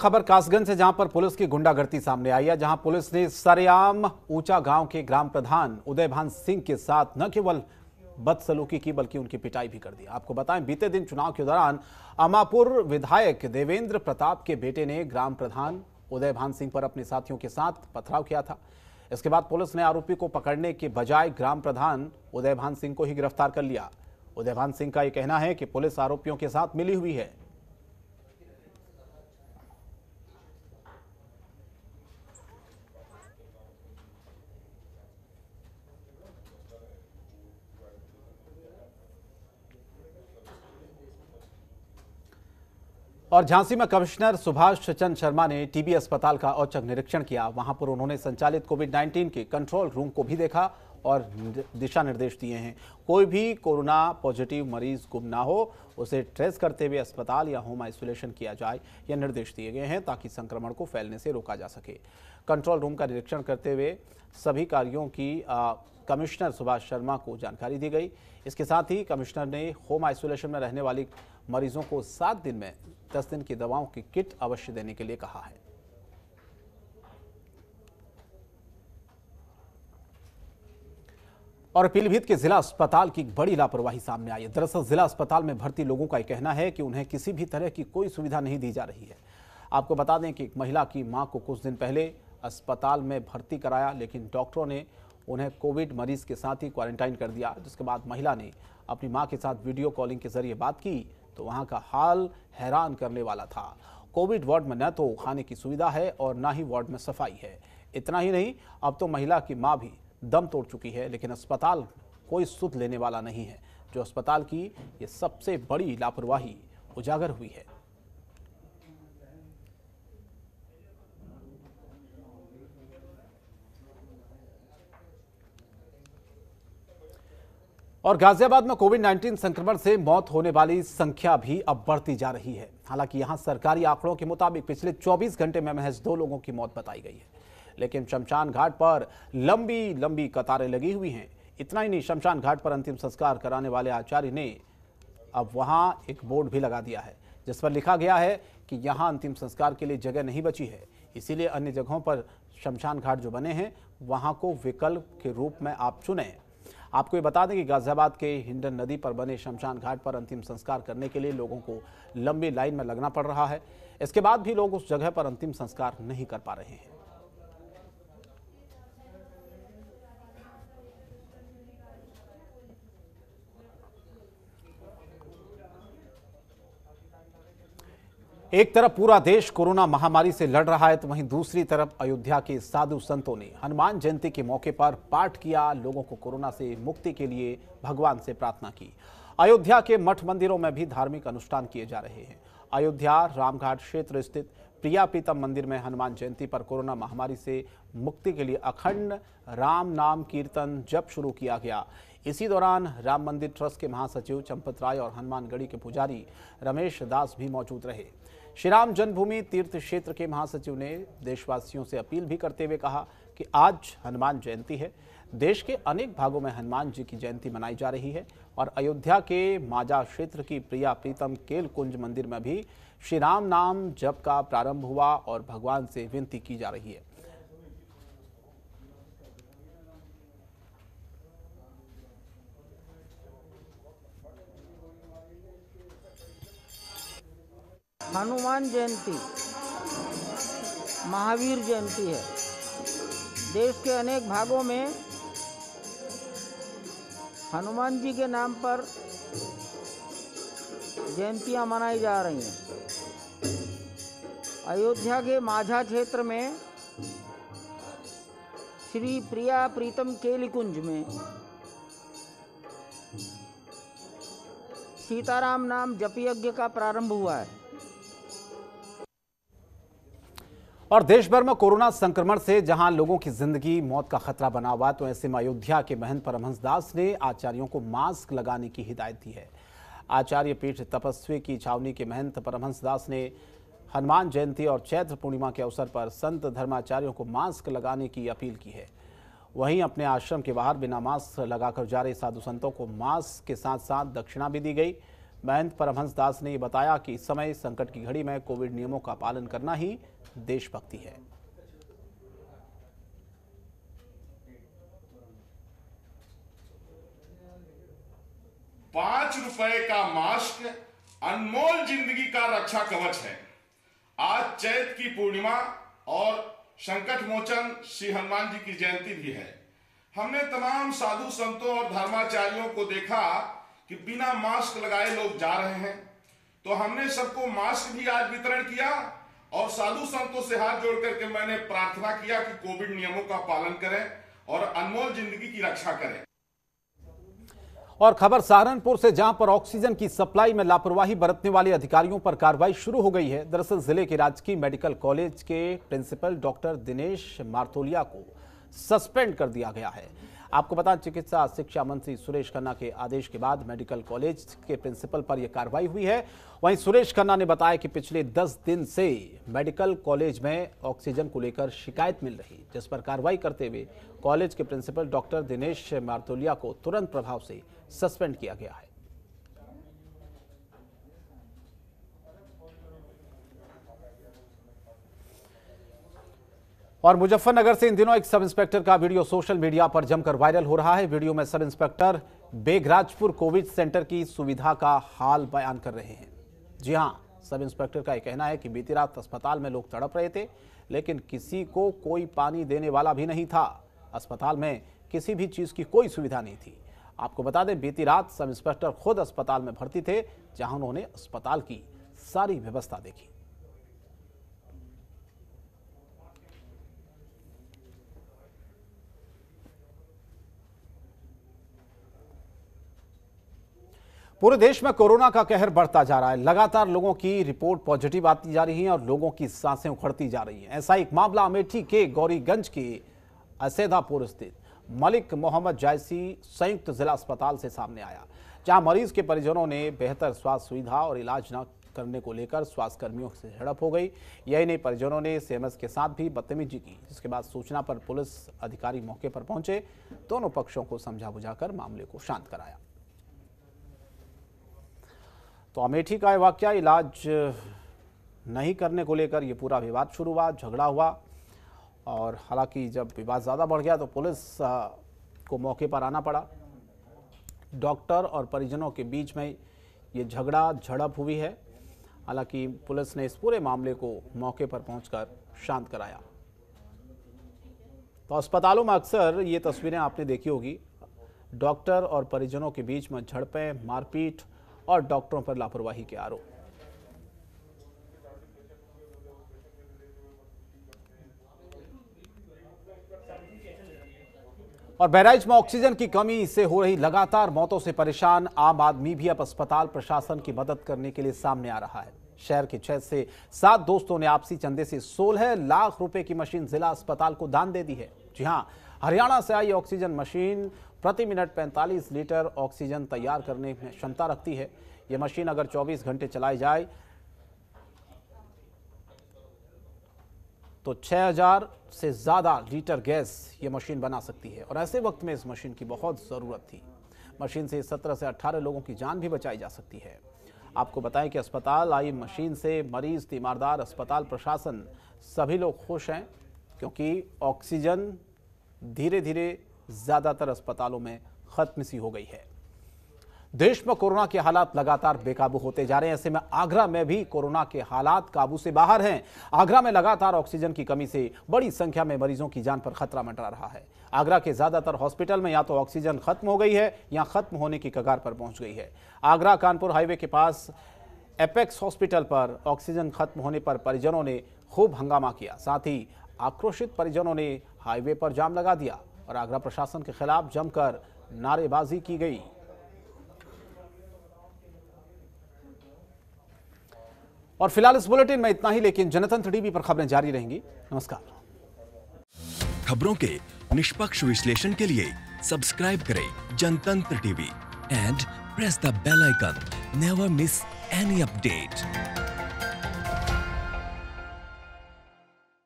खबर कासगंज से जहां पर पुलिस की गुंडागर्दी सामने आई है जहां पुलिस ने सरेआम ऊंचा गांव के ग्राम प्रधान उदयभान सिंह के साथ न केवल बदसलूकी की बल्कि उनकी पिटाई भी कर दी आपको बताएं बीते दिन चुनाव के दौरान अमापुर विधायक देवेंद्र प्रताप के बेटे ने ग्राम प्रधान उदयभान सिंह पर अपने साथियों के साथ पथराव किया था इसके बाद पुलिस ने आरोपी को पकड़ने के बजाय ग्राम प्रधान उदयभान सिंह को ही गिरफ्तार कर लिया उदयभान सिंह का यह कहना है कि पुलिस आरोपियों के साथ मिली हुई है और झांसी में कमिश्नर सुभाष चंद शर्मा ने टीबी अस्पताल का औचक निरीक्षण किया वहां पर उन्होंने संचालित कोविड 19 के कंट्रोल रूम को भी देखा और दिशा निर्देश दिए हैं कोई भी कोरोना पॉजिटिव मरीज गुम ना हो उसे ट्रेस करते हुए अस्पताल या होम आइसोलेशन किया जाए यह निर्देश दिए गए हैं ताकि संक्रमण को फैलने से रोका जा सके कंट्रोल रूम का निरीक्षण करते हुए सभी कार्यों की आ, कमिश्नर सुभाष शर्मा को जानकारी दी गई इसके साथ ही कमिश्नर ने होम आइसोलेशन में रहने वाली मरीजों को सात दिन में दस दिन की दवाओं की किट अवश्य देने के लिए कहा है और पीलीभीत के जिला अस्पताल की बड़ी लापरवाही सामने आई है दरअसल जिला अस्पताल में भर्ती लोगों का कहना है कि उन्हें किसी भी तरह की कोई सुविधा नहीं दी जा रही है आपको बता दें कि एक महिला की मां को कुछ दिन पहले अस्पताल में भर्ती कराया लेकिन डॉक्टरों ने उन्हें कोविड मरीज के साथ ही क्वारंटाइन कर दिया जिसके बाद महिला ने अपनी माँ के साथ वीडियो कॉलिंग के जरिए बात की तो वहाँ का हाल हैरान करने वाला था कोविड वार्ड में न तो खाने की सुविधा है और ना ही वार्ड में सफाई है इतना ही नहीं अब तो महिला की माँ भी दम तोड़ चुकी है लेकिन अस्पताल कोई सुध लेने वाला नहीं है जो अस्पताल की ये सबसे बड़ी लापरवाही उजागर हुई है और गाजियाबाद में कोविड 19 संक्रमण से मौत होने वाली संख्या भी अब बढ़ती जा रही है हालांकि यहां सरकारी आंकड़ों के मुताबिक पिछले 24 घंटे में महज दो लोगों की मौत बताई गई है लेकिन शमशान घाट पर लंबी लंबी कतारें लगी हुई हैं इतना ही नहीं शमशान घाट पर अंतिम संस्कार कराने वाले आचार्य ने अब वहां एक बोर्ड भी लगा दिया है जिस पर लिखा गया है कि यहाँ अंतिम संस्कार के लिए जगह नहीं बची है इसीलिए अन्य जगहों पर शमशान घाट जो बने हैं वहाँ को विकल्प के रूप में आप चुनें आपको ये बता दें कि गाजियाबाद के हिंडन नदी पर बने शमशान घाट पर अंतिम संस्कार करने के लिए लोगों को लंबी लाइन में लगना पड़ रहा है इसके बाद भी लोग उस जगह पर अंतिम संस्कार नहीं कर पा रहे हैं एक तरफ पूरा देश कोरोना महामारी से लड़ रहा है तो वहीं दूसरी तरफ अयोध्या के साधु संतों ने हनुमान जयंती के मौके पर पाठ किया लोगों को कोरोना से मुक्ति के लिए भगवान से प्रार्थना की अयोध्या के मठ मंदिरों में भी धार्मिक अनुष्ठान किए जा रहे हैं अयोध्या रामघाट क्षेत्र स्थित प्रिया प्रीतम मंदिर में हनुमान जयंती पर कोरोना महामारी से मुक्ति के लिए अखंड राम नाम कीर्तन जप शुरू किया गया इसी दौरान राम मंदिर ट्रस्ट के महासचिव चंपत राय और हनुमानगढ़ी के पुजारी रमेश दास भी मौजूद रहे श्री राम जन्मभूमि तीर्थ क्षेत्र के महासचिव ने देशवासियों से अपील भी करते हुए कहा कि आज हनुमान जयंती है देश के अनेक भागों में हनुमान जी की जयंती मनाई जा रही है और अयोध्या के माजा क्षेत्र की प्रिया प्रीतम केल कुंज मंदिर में भी श्री राम नाम जप का प्रारंभ हुआ और भगवान से विनती की जा रही है हनुमान जयंती महावीर जयंती है देश के अनेक भागों में हनुमान जी के नाम पर जयंतियां मनाई जा रही हैं अयोध्या के माझा क्षेत्र में श्री प्रिया प्रीतम केलीकुंज में सीताराम नाम जपयज्ञ का प्रारंभ हुआ है और देश भर में कोरोना संक्रमण से जहां लोगों की जिंदगी मौत का खतरा बना हुआ तो ऐसे में अयोध्या के महंत परमहंस दास ने आचार्यों को मास्क लगाने की हिदायत दी है आचार्य पीठ तपस्वी की छावनी के महंत परमहंस दास ने हनुमान जयंती और चैत्र पूर्णिमा के अवसर पर संत धर्माचार्यों को मास्क लगाने की अपील की है वहीं अपने आश्रम के बाहर बिना मास्क लगाकर जा रहे साधु संतों को मास्क के साथ साथ दक्षिणा भी दी गई महंत परमहंस दास ने बताया कि इस समय संकट की घड़ी में कोविड नियमों का पालन करना ही देशभक्ति है पांच रुपए का मास्क अनमोल जिंदगी का रक्षा कवच है आज चैत की पूर्णिमा और संकट मोचन श्री हनुमान जी की जयंती भी है हमने तमाम साधु संतों और धर्माचार्यों को देखा कि बिना मास्क लगाए लोग जा रहे हैं तो हमने सबको मास्क भी आज वितरण किया और साधु संतों से हाथ जोड़ करके मैंने प्रार्थना किया कि कोविड नियमों का पालन करें और अनमोल जिंदगी की रक्षा करें और खबर सहारनपुर से जहां पर ऑक्सीजन की सप्लाई में लापरवाही बरतने वाले अधिकारियों पर कार्रवाई शुरू हो गई है दरअसल जिले के राजकीय मेडिकल कॉलेज के प्रिंसिपल डॉक्टर दिनेश मार्थोलिया को सस्पेंड कर दिया गया है आपको बता चिकित्सा शिक्षा मंत्री सुरेश खन्ना के आदेश के बाद मेडिकल कॉलेज के प्रिंसिपल पर यह कार्रवाई हुई है वहीं सुरेश खन्ना ने बताया कि पिछले दस दिन से मेडिकल कॉलेज में ऑक्सीजन को लेकर शिकायत मिल रही जिस पर कार्रवाई करते हुए कॉलेज के प्रिंसिपल डॉक्टर दिनेश मारतोलिया को तुरंत प्रभाव से सस्पेंड किया गया है और मुजफ्फरनगर से इन दिनों एक सब इंस्पेक्टर का वीडियो सोशल मीडिया पर जमकर वायरल हो रहा है वीडियो में sub inspector Begrajpur Covid centre की सुविधा का हाल बयान कर रहे हैं जी हाँ सब इंस्पेक्टर का यह कहना है कि बीती रात अस्पताल में लोग तड़प रहे थे लेकिन किसी को कोई पानी देने वाला भी नहीं था अस्पताल में किसी भी चीज़ की कोई सुविधा नहीं थी आपको बता दें बीती रात सब इंस्पेक्टर खुद अस्पताल में भर्ती थे जहां उन्होंने अस्पताल की सारी व्यवस्था देखी पूरे देश में कोरोना का कहर बढ़ता जा रहा है लगातार लोगों की रिपोर्ट पॉजिटिव आती जा रही है और लोगों की सांसें उखड़ती जा रही हैं ऐसा एक मामला अमेठी के गौरीगंज के असेधापुर स्थित मलिक मोहम्मद जायसी संयुक्त जिला अस्पताल से सामने आया जहां मरीज के परिजनों ने बेहतर स्वास्थ्य सुविधा और इलाज न करने को लेकर स्वास्थ्यकर्मियों से झड़प हो गई यही नहीं परिजनों ने सीएमएस के साथ भी बदतमीजी की जिसके बाद सूचना पर पुलिस अधिकारी मौके पर पहुंचे दोनों पक्षों को समझा बुझा मामले को शांत कराया तो अमेठी का वाक्य इलाज नहीं करने को लेकर ये पूरा विवाद शुरू हुआ झगड़ा हुआ और हालांकि जब विवाद ज़्यादा बढ़ गया तो पुलिस को मौके पर आना पड़ा डॉक्टर और परिजनों के बीच में ये झगड़ा झड़प हुई है हालांकि पुलिस ने इस पूरे मामले को मौके पर पहुंचकर शांत कराया तो अस्पतालों में अक्सर ये तस्वीरें आपने देखी होगी डॉक्टर और परिजनों के बीच में झड़पें मारपीट और डॉक्टरों पर लापरवाही के आरोप और बहराइच में ऑक्सीजन की कमी से हो रही लगातार मौतों से परेशान आम आदमी भी अब अस्पताल प्रशासन की मदद करने के लिए सामने आ रहा है शहर के छह से सात दोस्तों ने आपसी चंदे से सोलह लाख रुपए की मशीन जिला अस्पताल को दान दे दी है जी हाँ हरियाणा से आई ऑक्सीजन मशीन प्रति मिनट 45 लीटर ऑक्सीजन तैयार करने में क्षमता रखती है यह मशीन अगर 24 घंटे चलाई जाए तो 6000 से ज़्यादा लीटर गैस ये मशीन बना सकती है और ऐसे वक्त में इस मशीन की बहुत ज़रूरत थी मशीन से 17 से 18 लोगों की जान भी बचाई जा सकती है आपको बताएं कि अस्पताल आई मशीन से मरीज तीमारदार अस्पताल प्रशासन सभी लोग खुश हैं क्योंकि ऑक्सीजन धीरे धीरे ज्यादातर अस्पतालों में खत्म सी हो गई है देश में कोरोना के हालात लगातार बेकाबू होते जा रहे हैं ऐसे में आगरा में भी कोरोना के हालात काबू से बाहर हैं आगरा में लगातार ऑक्सीजन की कमी से बड़ी संख्या में मरीजों की जान पर खतरा मंडरा रहा है आगरा के ज्यादातर हॉस्पिटल में या तो ऑक्सीजन खत्म हो गई है या खत्म होने की कगार पर पहुंच गई है आगरा कानपुर हाईवे के पास एपेक्स हॉस्पिटल पर ऑक्सीजन खत्म होने पर परिजनों ने खूब हंगामा किया साथ ही आक्रोशित परिजनों ने हाईवे पर जाम लगा दिया और आगरा प्रशासन के खिलाफ जमकर नारेबाजी की गई और फिलहाल इस बुलेटिन में इतना ही लेकिन जनतंत्र टीवी पर खबरें जारी रहेंगी नमस्कार खबरों के निष्पक्ष विश्लेषण के लिए सब्सक्राइब करें Jantantra TV and press the bell icon never miss any update